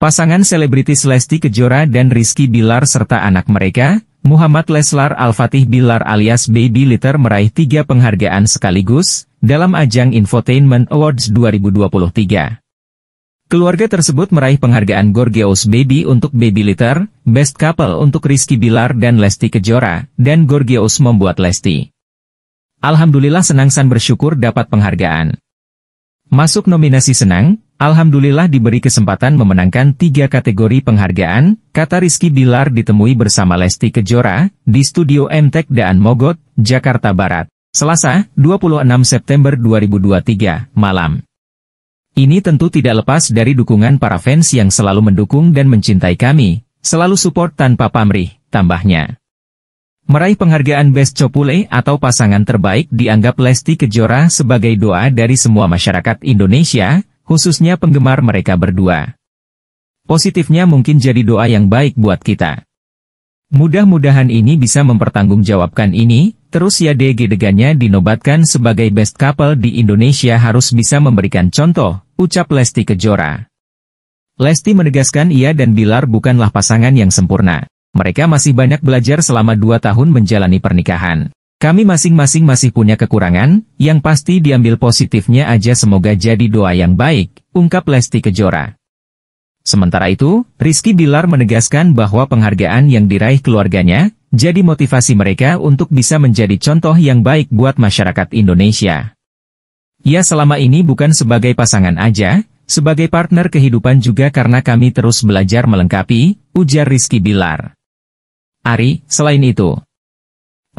Pasangan selebritis Lesti Kejora dan Rizky Bilar serta anak mereka, Muhammad Leslar Al-Fatih Bilar alias Baby Litter meraih tiga penghargaan sekaligus, dalam ajang Infotainment Awards 2023. Keluarga tersebut meraih penghargaan Gorgeous Baby untuk Baby Litter, Best Couple untuk Rizky Bilar dan Lesti Kejora, dan Gorgeous membuat Lesti. Alhamdulillah senang san bersyukur dapat penghargaan. Masuk nominasi senang, Alhamdulillah diberi kesempatan memenangkan tiga kategori penghargaan, kata Rizky Bilar ditemui bersama Lesti Kejora, di Studio MTEK Daan Mogot, Jakarta Barat. Selasa, 26 September 2023, malam. Ini tentu tidak lepas dari dukungan para fans yang selalu mendukung dan mencintai kami, selalu support tanpa pamrih, tambahnya. Meraih penghargaan Best Copule atau pasangan terbaik dianggap Lesti Kejora sebagai doa dari semua masyarakat Indonesia, khususnya penggemar mereka berdua. Positifnya mungkin jadi doa yang baik buat kita. Mudah-mudahan ini bisa mempertanggungjawabkan ini, terus ya DG Degannya dinobatkan sebagai best couple di Indonesia harus bisa memberikan contoh, ucap Lesti Kejora. Lesti menegaskan ia dan Bilar bukanlah pasangan yang sempurna. Mereka masih banyak belajar selama dua tahun menjalani pernikahan. Kami masing-masing masih punya kekurangan, yang pasti diambil positifnya aja semoga jadi doa yang baik, ungkap Lesti Kejora. Sementara itu, Rizky Bilar menegaskan bahwa penghargaan yang diraih keluarganya, jadi motivasi mereka untuk bisa menjadi contoh yang baik buat masyarakat Indonesia. Ya selama ini bukan sebagai pasangan aja, sebagai partner kehidupan juga karena kami terus belajar melengkapi, ujar Rizky Bilar. Ari, selain itu,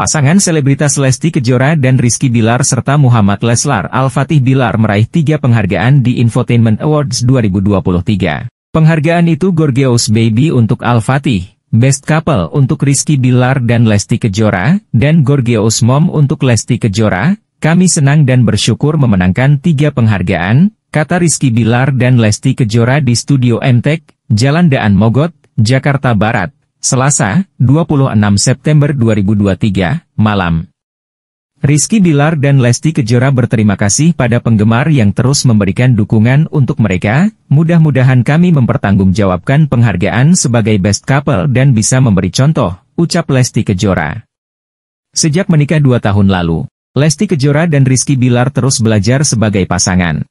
Pasangan selebritas Lesti Kejora dan Rizky Bilar serta Muhammad Leslar Al-Fatih Bilar meraih tiga penghargaan di Infotainment Awards 2023. Penghargaan itu Gorgeous Baby untuk Al-Fatih, Best Couple untuk Rizky Bilar dan Lesti Kejora, dan Gorgeous Mom untuk Lesti Kejora. Kami senang dan bersyukur memenangkan tiga penghargaan, kata Rizky Bilar dan Lesti Kejora di Studio MTech, Jalan Daan Mogot, Jakarta Barat. Selasa, 26 September 2023, malam. Rizky Bilar dan Lesti Kejora berterima kasih pada penggemar yang terus memberikan dukungan untuk mereka, mudah-mudahan kami mempertanggungjawabkan penghargaan sebagai best couple dan bisa memberi contoh, ucap Lesti Kejora. Sejak menikah dua tahun lalu, Lesti Kejora dan Rizky Bilar terus belajar sebagai pasangan.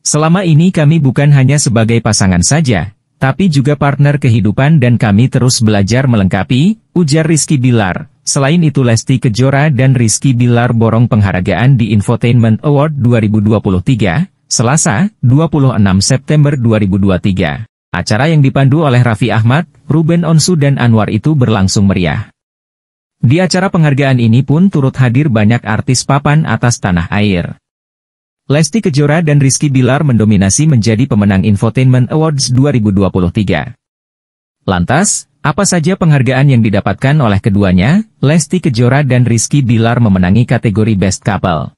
Selama ini kami bukan hanya sebagai pasangan saja, tapi juga partner kehidupan dan kami terus belajar melengkapi, ujar Rizky Bilar. Selain itu Lesti Kejora dan Rizky Bilar borong penghargaan di Infotainment Award 2023, Selasa, 26 September 2023. Acara yang dipandu oleh Raffi Ahmad, Ruben Onsu dan Anwar itu berlangsung meriah. Di acara penghargaan ini pun turut hadir banyak artis papan atas tanah air. Lesti Kejora dan Rizky Bilar mendominasi menjadi pemenang Infotainment Awards 2023. Lantas, apa saja penghargaan yang didapatkan oleh keduanya? Lesti Kejora dan Rizky Bilar memenangi kategori Best Couple.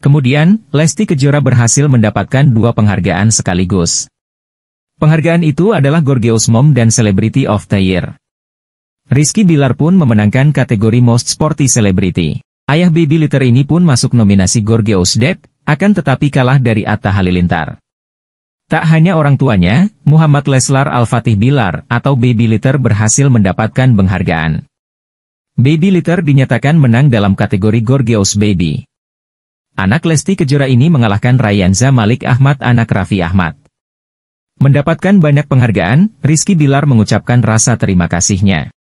Kemudian, Lesti Kejora berhasil mendapatkan dua penghargaan sekaligus. Penghargaan itu adalah Gorgeous Mom dan Celebrity of the Year. Rizky Bilar pun memenangkan kategori Most Sporty Celebrity. Ayah Baby Litter ini pun masuk nominasi Gorgeous Dad, akan tetapi kalah dari Atta Halilintar. Tak hanya orang tuanya, Muhammad Leslar Al-Fatih Bilar atau Baby Litter berhasil mendapatkan penghargaan. Baby Litter dinyatakan menang dalam kategori Gorgeous Baby. Anak Lesti Kejora ini mengalahkan Ryanza Malik Ahmad anak Raffi Ahmad. Mendapatkan banyak penghargaan, Rizky Bilar mengucapkan rasa terima kasihnya.